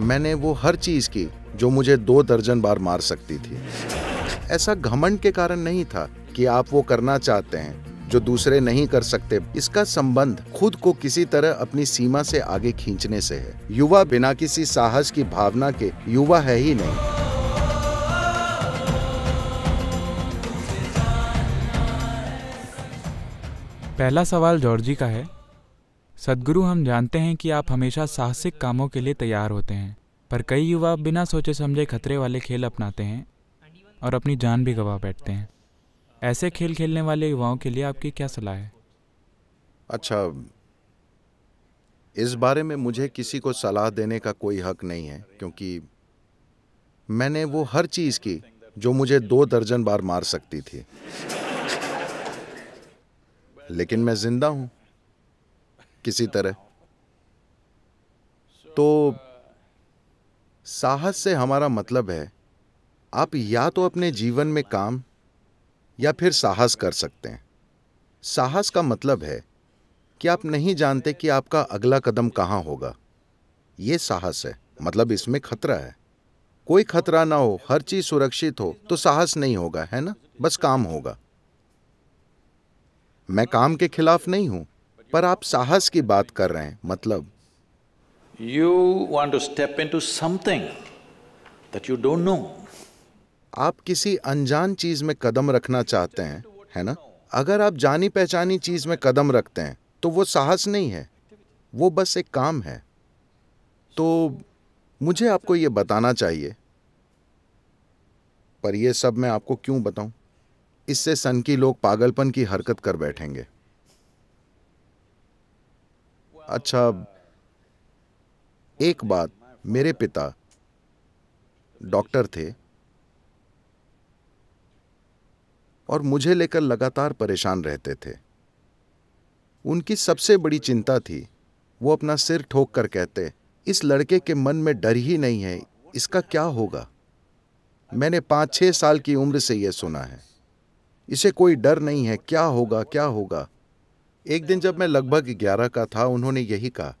मैंने वो हर चीज़ की जो मुझे दो दर्जन बार मार सकती थी ऐसा घमंड के कारण नहीं था कि आप वो करना चाहते हैं जो दूसरे नहीं कर सकते इसका संबंध खुद को किसी तरह अपनी सीमा से आगे खींचने से है युवा बिना किसी साहस की भावना के युवा है ही नहीं पहला सवाल जॉर्जी का है सदगुरु हम जानते हैं कि आप हमेशा साहसिक कामों के लिए तैयार होते हैं पर कई युवा बिना सोचे समझे खतरे वाले खेल अपनाते हैं और अपनी जान भी गवा बैठते हैं ऐसे खेल खेलने वाले युवाओं के लिए आपकी क्या सलाह है अच्छा इस बारे में मुझे किसी को सलाह देने का कोई हक नहीं है क्योंकि मैंने वो हर चीज़ की जो मुझे दो दर्जन बार मार सकती थी लेकिन मैं जिंदा हूं किसी तरह तो साहस से हमारा मतलब है आप या तो अपने जीवन में काम या फिर साहस कर सकते हैं साहस का मतलब है कि आप नहीं जानते कि आपका अगला कदम कहाँ होगा ये साहस है मतलब इसमें खतरा है कोई खतरा ना हो हर चीज सुरक्षित हो तो साहस नहीं होगा है ना बस काम होगा मैं काम के खिलाफ नहीं हूं पर आप साहस की बात कर रहे हैं मतलब you want to step into something that you don't know आप किसी अनजान चीज में कदम रखना चाहते हैं है ना अगर आप जानी पहचानी चीज में कदम रखते हैं तो वो साहस नहीं है वो बस एक काम है तो मुझे आपको ये बताना चाहिए पर यह सब मैं आपको क्यों बताऊं इससे सन की लोग पागलपन की हरकत कर बैठेंगे अच्छा एक बात मेरे पिता डॉक्टर थे और मुझे लेकर लगातार परेशान रहते थे उनकी सबसे बड़ी चिंता थी वो अपना सिर ठोक कर कहते इस लड़के के मन में डर ही नहीं है इसका क्या होगा मैंने पांच छह साल की उम्र से यह सुना है इसे कोई डर नहीं है क्या होगा क्या होगा एक दिन जब मैं लगभग ग्यारह का था उन्होंने यही कहा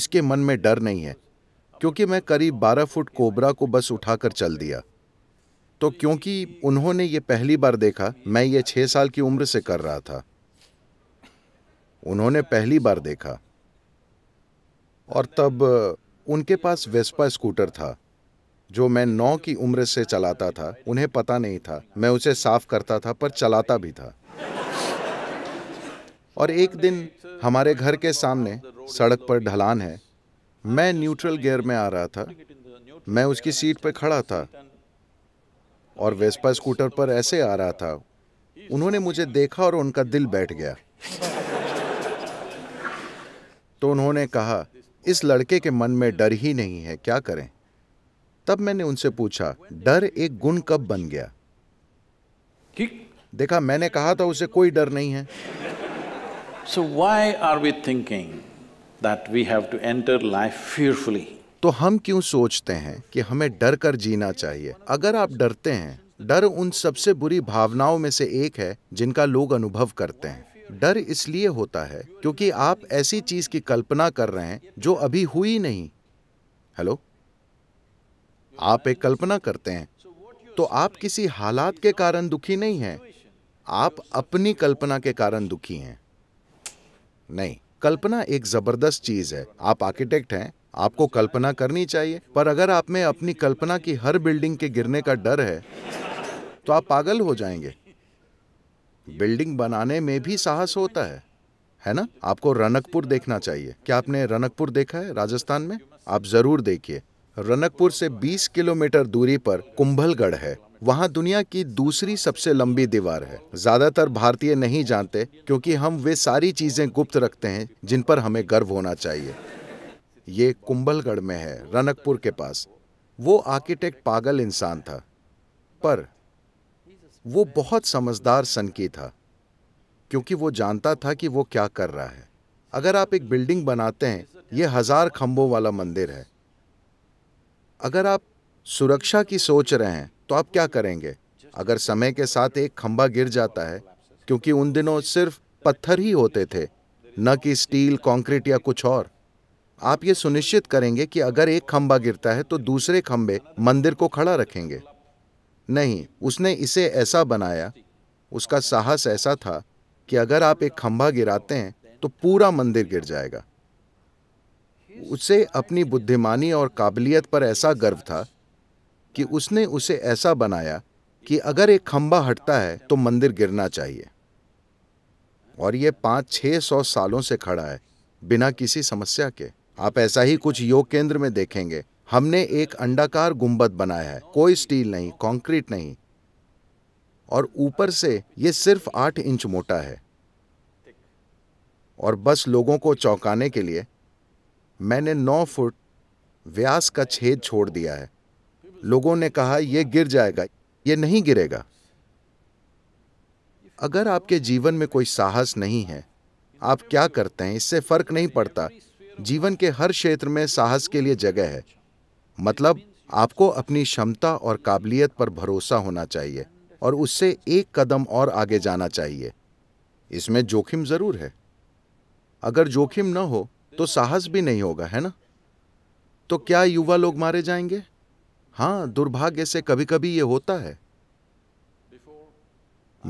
इसके मन में डर नहीं है क्योंकि मैं करीब बारह फुट कोबरा को बस उठाकर चल दिया तो क्योंकि उन्होंने ये पहली बार देखा मैं ये छः साल की उम्र से कर रहा था उन्होंने पहली बार देखा और तब उनके पास वेस्पा स्कूटर था जो मैं नौ की उम्र से चलाता था उन्हें पता नहीं था मैं उसे साफ करता था पर चलाता भी था और एक दिन हमारे घर के सामने सड़क पर ढलान है मैं न्यूट्रल गियर में आ रहा था मैं उसकी सीट पर खड़ा था और वेस्पा स्कूटर पर ऐसे आ रहा था उन्होंने मुझे देखा और उनका दिल बैठ गया तो उन्होंने कहा इस लड़के के मन में डर ही नहीं है क्या करें तब मैंने उनसे पूछा डर एक गुण कब बन गया देखा मैंने कहा था उसे कोई डर नहीं है So why are we thinking that we have to enter life fearfully? तो हम क्यों सोचते हैं कि हमें डर कर जीना चाहिए अगर आप डरते हैं डर उन सबसे बुरी भावनाओं में से एक है जिनका लोग अनुभव करते हैं डर इसलिए होता है क्योंकि आप ऐसी चीज की कल्पना कर रहे हैं जो अभी हुई नहीं हेलो आप एक कल्पना करते हैं तो आप किसी हालात के कारण दुखी नहीं हैं आप अपनी कल्पना के कारण दुखी हैं नहीं कल्पना एक जबरदस्त चीज है आप आर्किटेक्ट हैं आपको कल्पना करनी चाहिए पर अगर आप में अपनी कल्पना की हर बिल्डिंग के गिरने का डर है तो आप पागल हो जाएंगे बिल्डिंग बनाने में भी साहस होता है है ना आपको रनकपुर देखना चाहिए क्या आपने रनकपुर देखा है राजस्थान में आप जरूर देखिए रनकपुर से 20 किलोमीटर दूरी पर कुंभलगढ़ है वहाँ दुनिया की दूसरी सबसे लंबी दीवार है ज्यादातर भारतीय नहीं जानते क्योंकि हम वे सारी चीजें गुप्त रखते हैं जिन पर हमें गर्व होना चाहिए ये कुंभलगढ़ में है रनकपुर के पास वो आर्किटेक्ट पागल इंसान था पर वो बहुत समझदार सनकी था क्योंकि वो जानता था कि वो क्या कर रहा है अगर आप एक बिल्डिंग बनाते हैं ये हजार खंभों वाला मंदिर है अगर आप सुरक्षा की सोच रहे हैं तो आप क्या करेंगे अगर समय के साथ एक खंभा गिर जाता है क्योंकि उन दिनों सिर्फ पत्थर ही होते थे न कि स्टील कंक्रीट या कुछ और आप ये सुनिश्चित करेंगे कि अगर एक खंभा गिरता है तो दूसरे खंभे मंदिर को खड़ा रखेंगे नहीं उसने इसे ऐसा बनाया उसका साहस ऐसा था कि अगर आप एक खंभा गिराते हैं तो पूरा मंदिर गिर जाएगा उसे अपनी बुद्धिमानी और काबिलियत पर ऐसा गर्व था कि उसने उसे ऐसा बनाया कि अगर एक खंबा हटता है तो मंदिर गिरना चाहिए और यह पांच छह सौ सालों से खड़ा है बिना किसी समस्या के आप ऐसा ही कुछ योग केंद्र में देखेंगे हमने एक अंडाकार गुंबद बनाया है कोई स्टील नहीं कंक्रीट नहीं और ऊपर से ये सिर्फ आठ इंच मोटा है और बस लोगों को चौंकाने के लिए मैंने नौ फुट व्यास का छेद छोड़ दिया है लोगों ने कहा यह गिर जाएगा यह नहीं गिरेगा अगर आपके जीवन में कोई साहस नहीं है आप क्या करते हैं इससे फर्क नहीं पड़ता जीवन के हर क्षेत्र में साहस के लिए जगह है मतलब आपको अपनी क्षमता और काबिलियत पर भरोसा होना चाहिए और उससे एक कदम और आगे जाना चाहिए इसमें जोखिम ज़रूर है अगर जोखिम न हो तो साहस भी नहीं होगा है ना तो क्या युवा लोग मारे जाएंगे हाँ दुर्भाग्य से कभी कभी ये होता है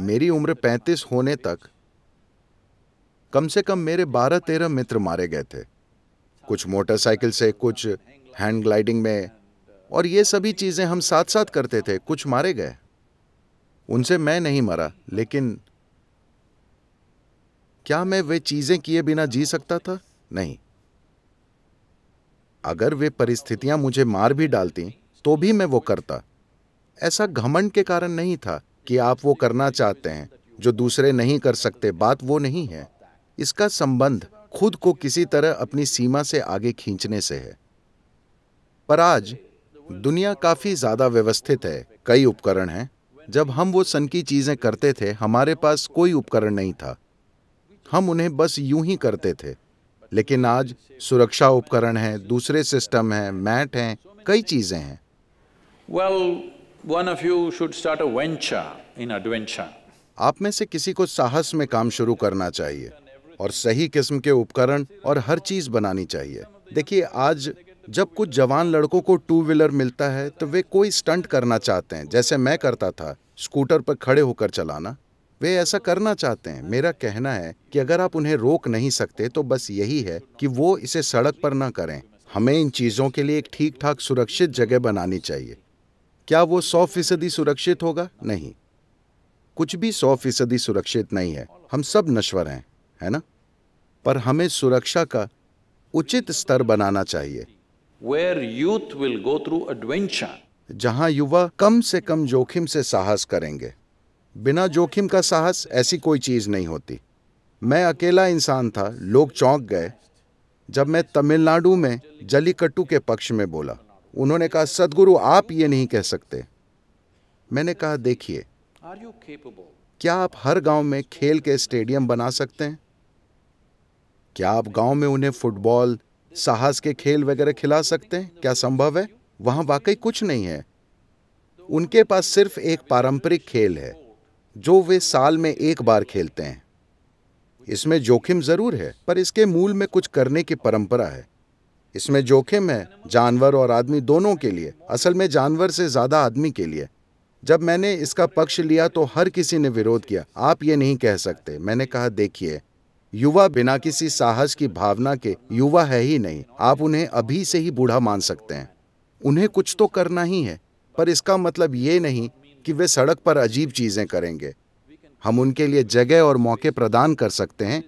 मेरी उम्र 35 होने तक कम से कम मेरे 12-13 मित्र मारे गए थे कुछ मोटरसाइकिल से कुछ हैंड ग्लाइडिंग में और ये सभी चीज़ें हम साथ साथ करते थे कुछ मारे गए उनसे मैं नहीं मरा लेकिन क्या मैं वे चीज़ें किए बिना जी सकता था नहीं अगर वे परिस्थितियां मुझे मार भी डालती तो भी मैं वो करता ऐसा घमंड के कारण नहीं था कि आप वो करना चाहते हैं जो दूसरे नहीं कर सकते बात वो नहीं है इसका संबंध खुद को किसी तरह अपनी सीमा से आगे खींचने से है पर आज दुनिया काफ़ी ज़्यादा व्यवस्थित है कई उपकरण हैं जब हम वो सन की चीज़ें करते थे हमारे पास कोई उपकरण नहीं था हम उन्हें बस यूं ही करते थे लेकिन आज सुरक्षा उपकरण है दूसरे सिस्टम हैं मैट हैं कई चीज़ें हैं Well, one of you should start a venture in adventure. आप में से किसी को साहस में काम शुरू करना चाहिए और सही किस्म के उपकरण और हर चीज बनानी चाहिए देखिए आज जब कुछ जवान लड़कों को टू व्हीलर मिलता है तो वे कोई स्टंट करना चाहते हैं जैसे मैं करता था स्कूटर पर खड़े होकर चलाना वे ऐसा करना चाहते हैं मेरा कहना है कि अगर आप उन्हें रोक नहीं सकते तो बस यही है कि वो इसे सड़क पर ना करें हमें इन चीज़ों के लिए एक ठीक ठाक सुरक्षित जगह बनानी चाहिए क्या वो सौ फीसदी सुरक्षित होगा नहीं कुछ भी सौ फीसदी सुरक्षित नहीं है हम सब नश्वर हैं है ना पर हमें सुरक्षा का उचित स्तर बनाना चाहिए where youth will go through adventure जहां युवा कम से कम जोखिम से साहस करेंगे बिना जोखिम का साहस ऐसी कोई चीज नहीं होती मैं अकेला इंसान था लोग चौंक गए जब मैं तमिलनाडु में जलीकट्टू के पक्ष में बोला उन्होंने कहा सदगुरु आप ये नहीं कह सकते मैंने कहा देखिए क्या आप हर गांव में खेल के स्टेडियम बना सकते हैं क्या आप गांव में उन्हें फुटबॉल साहस के खेल वगैरह खिला सकते हैं क्या संभव है वहां वाकई कुछ नहीं है उनके पास सिर्फ एक पारंपरिक खेल है जो वे साल में एक बार खेलते हैं इसमें जोखिम जरूर है पर इसके मूल में कुछ करने की परंपरा है इसमें जोखिम है जानवर और आदमी दोनों के लिए असल में जानवर से ज़्यादा आदमी के लिए जब मैंने इसका पक्ष लिया तो हर किसी ने विरोध किया आप ये नहीं कह सकते मैंने कहा देखिए युवा बिना किसी साहस की भावना के युवा है ही नहीं आप उन्हें अभी से ही बूढ़ा मान सकते हैं उन्हें कुछ तो करना ही है पर इसका मतलब ये नहीं कि वे सड़क पर अजीब चीज़ें करेंगे हम उनके लिए जगह और मौके प्रदान कर सकते हैं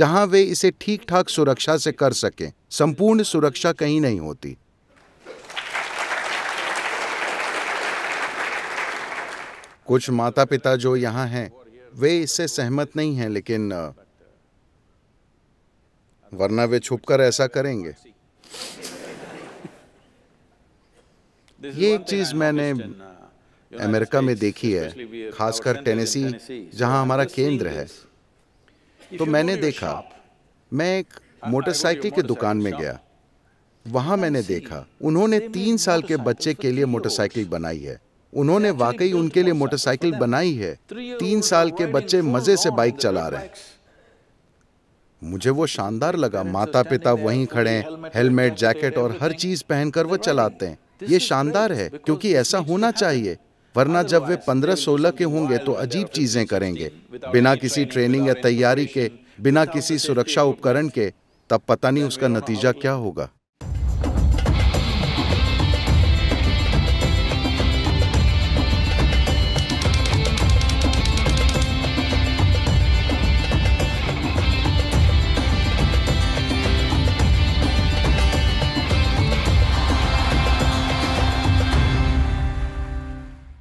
जहां वे इसे ठीक ठाक सुरक्षा से कर सकें संपूर्ण सुरक्षा कहीं नहीं होती कुछ माता पिता जो यहां हैं वे इससे सहमत नहीं हैं लेकिन वरना वे छुपकर ऐसा करेंगे ये एक चीज मैंने अमेरिका में देखी है खासकर टेनेसी जहां हमारा केंद्र है तो मैंने देखा मैं एक मोटरसाइकिल की दुकान में गया वहां मैंने देखा उन्होंने तीन साल के बच्चे के लिए मोटरसाइकिल बनाई है उन्होंने वाकई उनके लिए मोटरसाइकिल बनाई है तीन साल के बच्चे मजे से बाइक चला रहे हैं मुझे वो शानदार लगा माता पिता वहीं खड़े हैं हेलमेट जैकेट और हर चीज पहनकर वो चलाते हैं ये शानदार है क्योंकि ऐसा होना चाहिए वरना हाँ, जब वे 15-16 के होंगे तो अजीब चीज़ें करेंगे बिना किसी ट्रेनिंग या तैयारी के बिना किसी सुरक्षा उपकरण के तब पता नहीं उसका नतीजा क्या होगा